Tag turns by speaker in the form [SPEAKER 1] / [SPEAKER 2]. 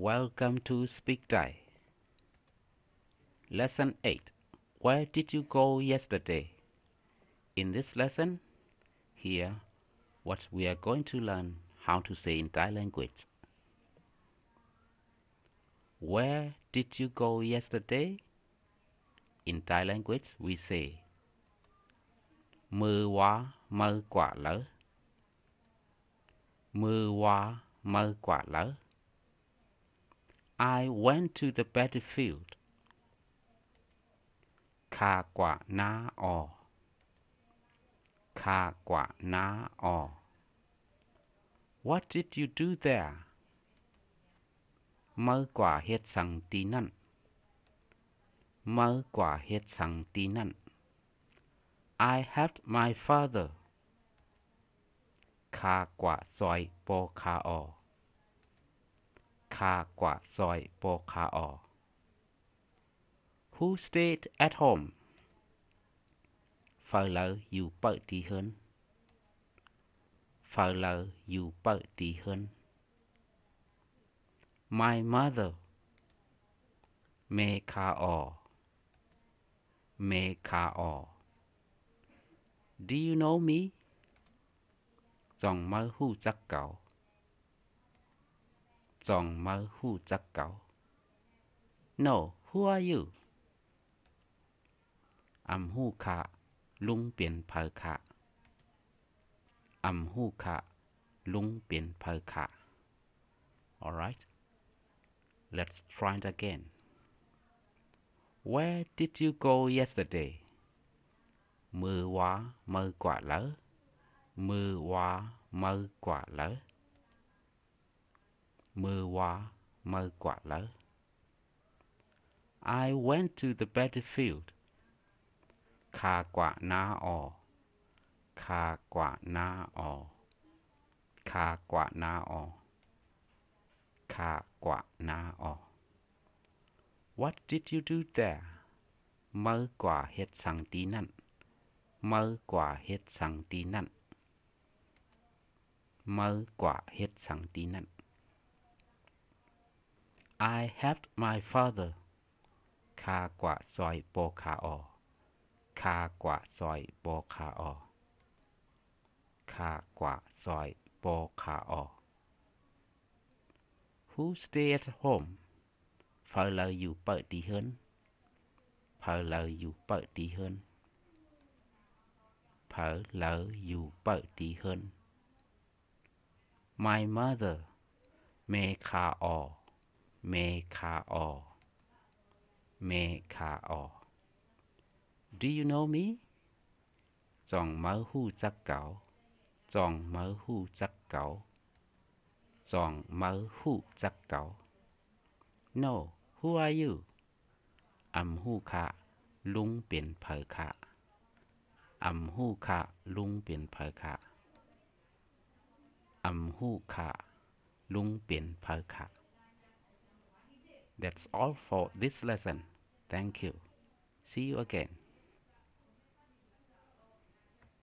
[SPEAKER 1] Welcome to Speak Thai. Lesson 8 Where did you go yesterday? In this lesson, here what we are going to learn how to say in Thai language. Where did you go yesterday? In Thai language, we say lo. I went to the battlefield. Ka kwa na o. Ka kwa na o. What did you do there? Mơ quả hết sang tí năn. Mơ quả hết sang tí năn. I helped my father. Ka kwa xoay bò ka o. คากว่าซอยโปคาออ Who stayed at home? ฝลออยู่เปิดดีเฮินฝลออยู่เปิดดีเฮิน My mother เมคาออเมคาออ Do you know me? จองมาหู้จักเก่าจองมาหูจักเก่า No who are you อำหูขะลุงเปลี่ยนเพอขะอำหูขะลุงเปลี่ยนเพอขะ Alright let's try it again Where did you go yesterday มือวามือกว่าเลอมือวามือกว่าเลอ mưa quá mơ quá lỡ. I went to the battlefield. Khà quả na ồ. Khà quả na ồ. Khà quả na ồ. Khà quả na ồ. What did you do there? Mơ quả hết sang tí nặn. Mơ quả hết sang tí nặn. Mơ quả hết sang tí nặn. I helped my father. Ka kwa soi bo ka o. Ka kwa soi bo ka o. Ka kwa soi bo ka o. Who stay at home? Follow you bird di hun. Follow you bird di hun. Follow you bird di hun. My mother. Me ka o. เมคาออเมคาออ Do you know me จองมาหูจักเก่าจองมาหูจักเก่าจองมาหูจักเก่า No who are you อัมหูค่ะ ลุงเป็นเผอค่ะอัมหูค่ะลุงเป็นเผอค่ะอัมหูค่ะลุงเป็นเผอค่ะ That's all for this lesson. Thank you. See you again.